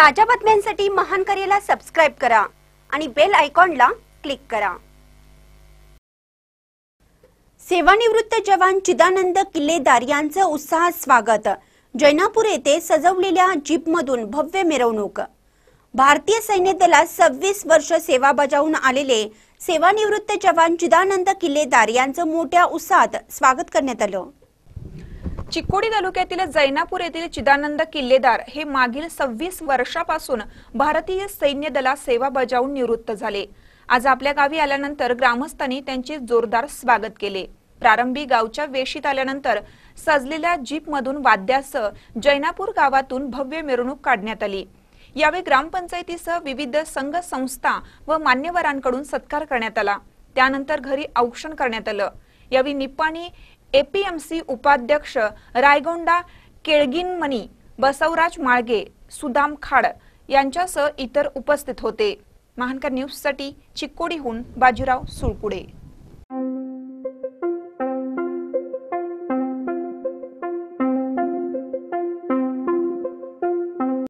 ताज्या बातम्यांसाठी महान करेला सब्सक्राइब करा आणि बेल आयकॉनला क्लिक करा सेवानिवृत्त जवान चिदानंद किल्लेदार यांचं उत्साहात स्वागत जैनापूर येथे सजवलेल्या जीपमधून भव्य मिरवणूक भारतीय सैन्य दलात सव्वीस वर्ष सेवा बजावून आलेले सेवानिवृत्त जवान चिदानंद किल्लेदार यांचं मोठ्या उत्साहात स्वागत करण्यात आलं चिकोडी तालुक्यातील जैनापूर येथील चिदानंद किल्लेदार हे मागील सव्वीस वर्षापासून भारतीय सैन्य दलात सेवा बजावून निवृत्त झाले आज आपल्या गावी आल्यानंतर ग्रामस्थांनी त्यांचे जोरदार स्वागत केले प्रारंभी गावच्या वेशीत आल्यानंतर सजलेल्या जीपमधून वाद्यासह जैनापूर गावातून भव्य मिरवणूक काढण्यात आली यावेळी ग्रामपंचायतीसह विविध संघ संस्था व मान्यवरांकडून सत्कार करण्यात आला त्यानंतर घरी औक्षण करण्यात आलं यावेळी निप्पाणी एपीएमसी उपाध्यक्ष रायगोंडा केळगिनमणी बसवराज माळगे सुदाम खाड यांच्यासह इतर उपस्थित होते महानकर न्यूजसाठी चिक्कोडीहून बाजीराव सुळकुडे